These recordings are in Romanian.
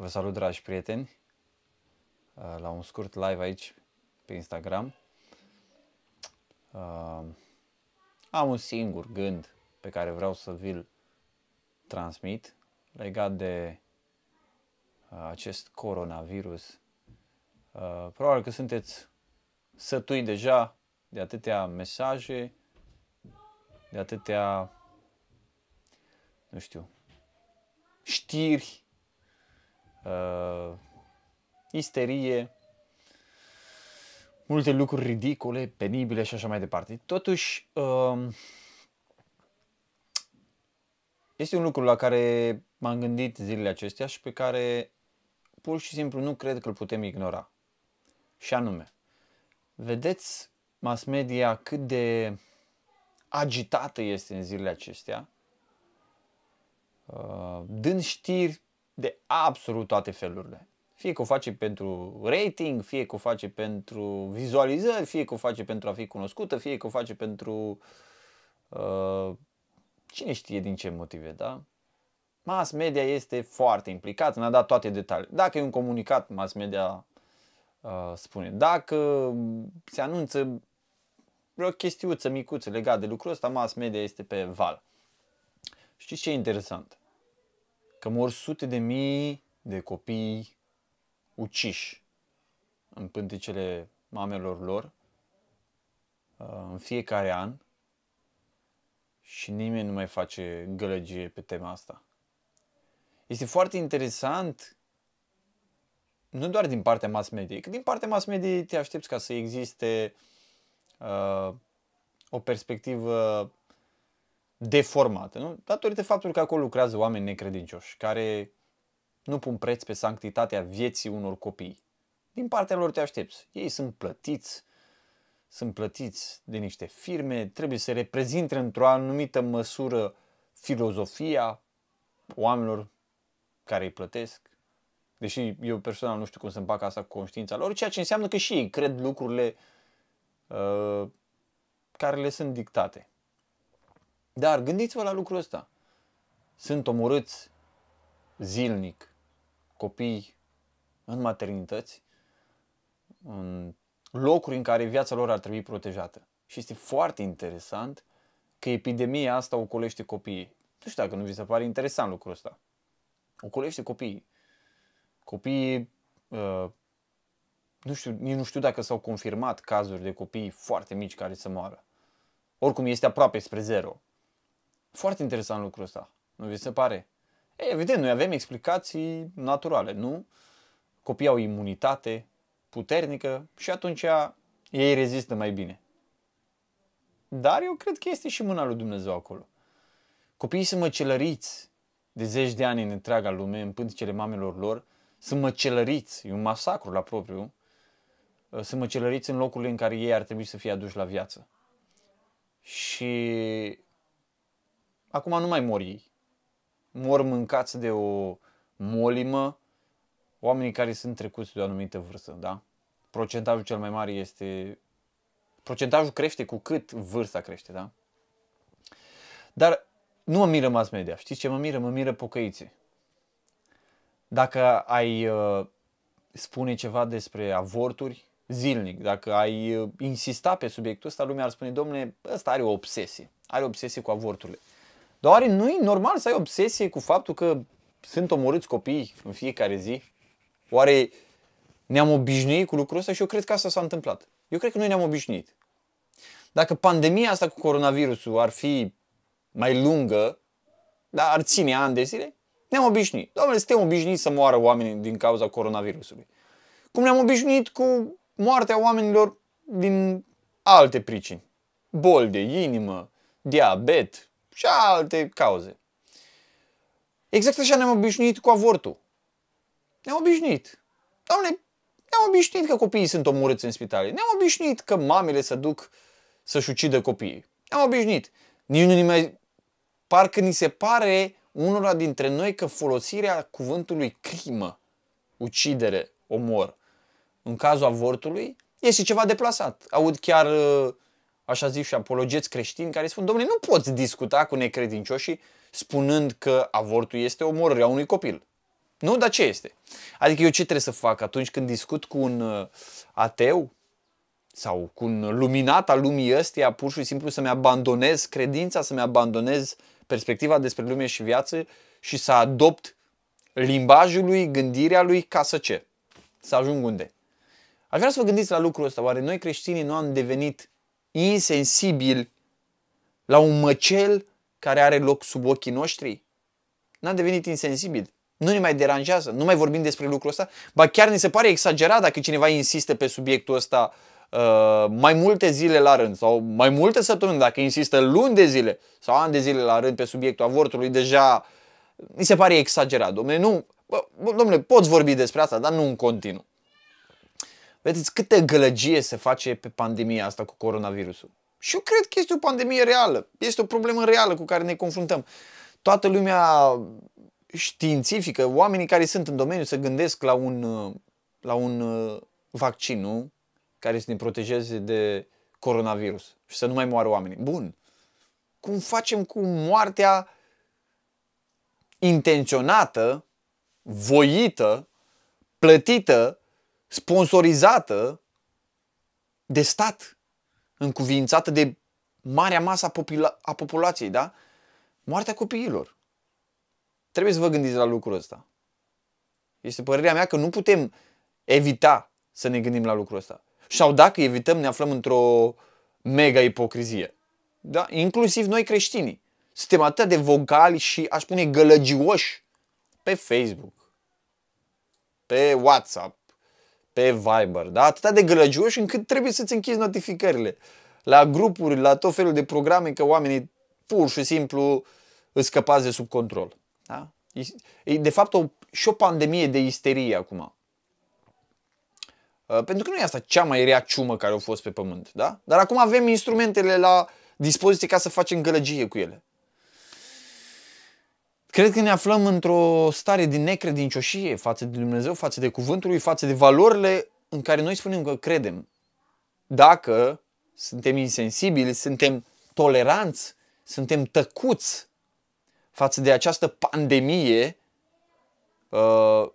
Vă salut, dragi prieteni, uh, la un scurt live aici pe Instagram. Uh, am un singur gând pe care vreau să vi-l transmit legat de uh, acest coronavirus. Probabil că sunteți sătui deja de atâtea mesaje, de atâtea, nu știu, știri uh, isterie, multe lucruri ridicole, penibile și așa mai departe. Totuși, uh, este un lucru la care m-am gândit zilele acestea și pe care pur și simplu nu cred că îl putem ignora. Și anume, vedeți mass media cât de agitată este în zilele acestea, uh, dând știri de absolut toate felurile. Fie că o face pentru rating, fie că o face pentru vizualizări, fie că o face pentru a fi cunoscută, fie că o face pentru uh, cine știe din ce motive, da? Mass media este foarte implicat, ne-a dat toate detaliile. Dacă e un comunicat, mass media uh, spune. Dacă se anunță vreo chestiuță micuță legată de lucrul ăsta, mass media este pe val. Știți ce e interesant? că mor sute de mii de copii uciși în pântecele mamelor lor uh, în fiecare an și nimeni nu mai face gălăgie pe tema asta. Este foarte interesant, nu doar din partea mass media, că din partea mass media te aștepți ca să existe uh, o perspectivă deformată, nu? datorită faptului că acolo lucrează oameni necredincioși, care nu pun preț pe sanctitatea vieții unor copii. Din partea lor te aștepți. Ei sunt plătiți, sunt plătiți de niște firme, trebuie să reprezinte într-o anumită măsură filozofia oamenilor care îi plătesc. Deși eu personal nu știu cum să împac asta cu conștiința lor, ceea ce înseamnă că și ei cred lucrurile uh, care le sunt dictate. Dar gândiți-vă la lucrul ăsta. Sunt omorâți zilnic copii în maternități, în locuri în care viața lor ar trebui protejată. Și este foarte interesant că epidemia asta ocolește copiii. Nu știu dacă nu vi se pare interesant lucrul ăsta. Ocolește copiii. Copiii, uh, nu știu, nici nu știu dacă s-au confirmat cazuri de copii foarte mici care să moară. Oricum este aproape spre zero. Foarte interesant lucrul ăsta, nu vi se pare? E, evident, noi avem explicații naturale, nu? Copiii au imunitate puternică și atunci ei rezistă mai bine. Dar eu cred că este și mâna lui Dumnezeu acolo. Copiii sunt măcelăriți de zeci de ani în întreaga lume, în pântecele mamelor lor, sunt măcelăriți, e un masacru la propriu, ă, sunt măcelăriți în locurile în care ei ar trebui să fie aduși la viață. Și acum nu mai mor ei. Mor mâncați de o molimă oamenii care sunt trecuți de o anumită vârstă, da? Procentajul cel mai mare este... Procentajul crește cu cât vârsta crește, da? Dar nu mă miră mass media. Știți ce mă miră? Mă miră pocăiții. Dacă ai uh, spune ceva despre avorturi zilnic, dacă ai uh, insista pe subiectul ăsta, lumea ar spune, domne, ăsta are o obsesie. Are obsesie cu avorturile. Dar oare nu e normal să ai obsesie cu faptul că sunt omorâți copii în fiecare zi? Oare ne-am obișnuit cu lucrul ăsta și eu cred că asta s-a întâmplat. Eu cred că noi ne-am obișnuit. Dacă pandemia asta cu coronavirusul ar fi mai lungă, dar ar ține ani de zile, ne-am obișnuit. Doamne, suntem obișnuiți să moară oameni din cauza coronavirusului. Cum ne-am obișnuit cu moartea oamenilor din alte pricini. Bol de inimă, diabet, și alte cauze. Exact așa ne-am obișnuit cu avortul. Ne-am obișnuit. Doamne, ne-am obișnuit că copiii sunt omorâți în spitale. Ne-am obișnuit că mamele se duc să-și ucidă copiii. Ne-am obișnuit. Nici nu ne mai... Parcă ni se pare unora dintre noi că folosirea cuvântului crimă, ucidere, omor, în cazul avortului, este ceva deplasat. Aud chiar uh, așa zis și apologeți creștini care spun, domnule, nu poți discuta cu necredincioșii spunând că avortul este omorârea unui copil. Nu? Dar ce este? Adică eu ce trebuie să fac atunci când discut cu un uh, ateu sau cu un luminat al lumii ăsteia, pur și simplu să-mi abandonez credința, să-mi abandonez perspectiva despre lume și viață și să adopt limbajul lui, gândirea lui, ca să ce? Să ajung unde? Aș vrea să vă gândiți la lucrul ăsta. Oare noi creștinii nu am devenit insensibili la un măcel care are loc sub ochii noștri? N-am devenit insensibil. Nu ne mai deranjează, nu mai vorbim despre lucrul ăsta. Ba chiar ni se pare exagerat dacă cineva insistă pe subiectul ăsta uh, mai multe zile la rând sau mai multe săptămâni, dacă insistă luni de zile sau ani de zile la rând pe subiectul avortului, deja ni se pare exagerat. Domnule, nu, bă, domnule, poți vorbi despre asta, dar nu în continuu. Vedeți câte gălăgie se face pe pandemia asta cu coronavirusul. Și eu cred că este o pandemie reală. Este o problemă reală cu care ne confruntăm. Toată lumea științifică, oamenii care sunt în domeniu se gândesc la un, la un uh, vaccin, nu? Care să ne protejeze de coronavirus și să nu mai moară oamenii. Bun. Cum facem cu moartea intenționată, voită, plătită sponsorizată de stat, încuvințată de marea masă a, popula- a populației, da? Moartea copiilor. Trebuie să vă gândiți la lucrul ăsta. Este părerea mea că nu putem evita să ne gândim la lucrul ăsta. Sau dacă evităm, ne aflăm într-o mega ipocrizie. Da? Inclusiv noi creștinii. Suntem atât de vocali și, aș spune, gălăgioși pe Facebook, pe WhatsApp, pe Viber, da? Atât de gălăgioși încât trebuie să-ți închizi notificările la grupuri, la tot felul de programe, că oamenii pur și simplu îți scăpați de sub control. Da? E de fapt o, și o pandemie de isterie acum. Uh, pentru că nu e asta cea mai rea ciumă care au fost pe pământ, da? Dar acum avem instrumentele la dispoziție ca să facem gălăgie cu ele. Cred că ne aflăm într-o stare din necredincioșie față de Dumnezeu, față de cuvântul lui, față de valorile în care noi spunem că credem. Dacă suntem insensibili, suntem toleranți, suntem tăcuți față de această pandemie uh,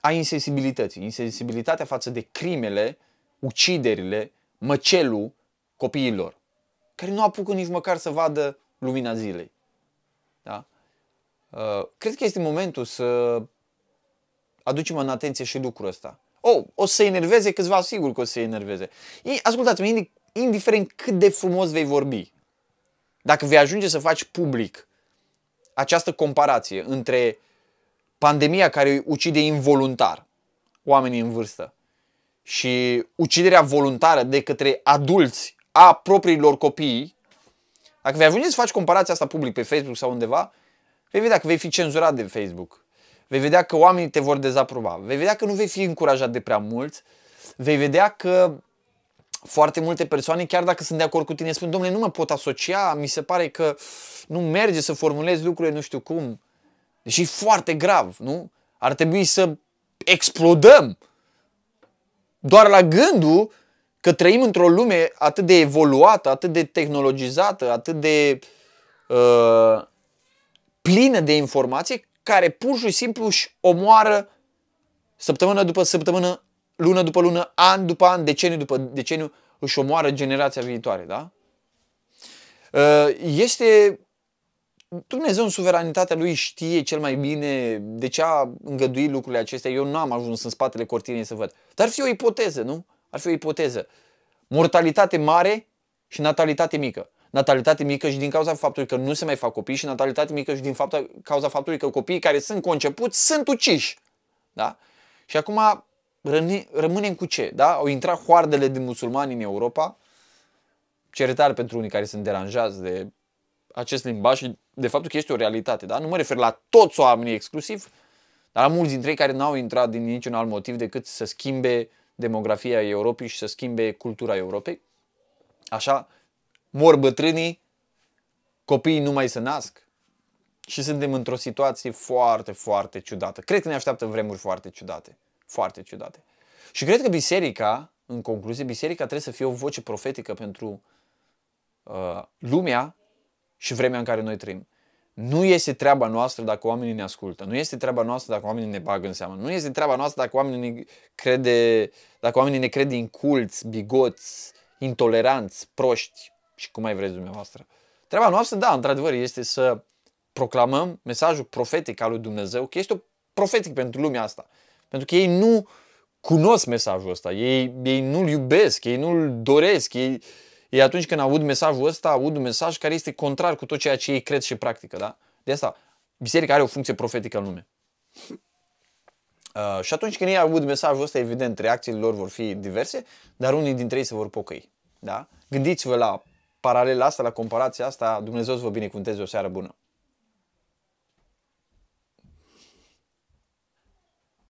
a insensibilității. Insensibilitatea față de crimele, uciderile, măcelul copiilor, care nu apucă nici măcar să vadă lumina zilei. Uh, cred că este momentul să aducem în atenție și lucrul ăsta. Oh, o să se enerveze câțiva, sigur că o să se enerveze. Ascultați-mă, indiferent cât de frumos vei vorbi, dacă vei ajunge să faci public această comparație între pandemia care îi ucide involuntar oamenii în vârstă și uciderea voluntară de către adulți a propriilor copii, dacă vei ajunge să faci comparația asta public pe Facebook sau undeva, Vei vedea că vei fi cenzurat de Facebook. Vei vedea că oamenii te vor dezaproba. Vei vedea că nu vei fi încurajat de prea mulți. Vei vedea că foarte multe persoane, chiar dacă sunt de acord cu tine, spun, domnule, nu mă pot asocia, mi se pare că nu merge să formulez lucrurile nu știu cum. Deși e foarte grav, nu? Ar trebui să explodăm. Doar la gândul că trăim într-o lume atât de evoluată, atât de tehnologizată, atât de uh, plină de informații care pur și simplu își omoară săptămână după săptămână, lună după lună, an după an, deceniu după deceniu, își omoară generația viitoare, da? Uh, este Dumnezeu în suveranitatea lui știe cel mai bine de ce a îngăduit lucrurile acestea. Eu nu am ajuns în spatele cortinei să văd. Dar ar fi o ipoteză, nu? Ar fi o ipoteză. Mortalitate mare și natalitate mică natalitate mică și din cauza faptului că nu se mai fac copii și natalitate mică și din faptul, cauza faptului că copiii care sunt concepuți sunt uciși. Da? Și acum răni, rămânem cu ce? Da? Au intrat hoardele de musulmani în Europa. Ceretare pentru unii care sunt deranjați de acest limbaj și de faptul că este o realitate. Da? Nu mă refer la toți oamenii exclusiv, dar la mulți dintre ei care n-au intrat din niciun alt motiv decât să schimbe demografia Europei și să schimbe cultura Europei. Așa, mor bătrânii, copiii nu mai se nasc și suntem într-o situație foarte, foarte ciudată. Cred că ne așteaptă vremuri foarte ciudate, foarte ciudate. Și cred că biserica, în concluzie, biserica trebuie să fie o voce profetică pentru uh, lumea și vremea în care noi trăim. Nu este treaba noastră dacă oamenii ne ascultă. Nu este treaba noastră dacă oamenii ne bagă în seamă. Nu este treaba noastră dacă oamenii ne, crede, dacă oamenii ne crede inculți, bigoți, intoleranți, proști și cum mai vreți dumneavoastră. Treaba noastră, da, într-adevăr, este să proclamăm mesajul profetic al lui Dumnezeu, că este o profetic pentru lumea asta. Pentru că ei nu cunosc mesajul ăsta, ei, ei nu-l iubesc, ei nu-l doresc, ei, ei atunci când aud mesajul ăsta, aud un mesaj care este contrar cu tot ceea ce ei cred și practică, da? De asta, biserica are o funcție profetică în lume. Uh, și atunci când ei aud mesajul ăsta, evident, reacțiile lor vor fi diverse, dar unii dintre ei se vor pocăi. Da? Gândiți-vă la paralela asta, la comparația asta, Dumnezeu să vă binecuvânteze o seară bună.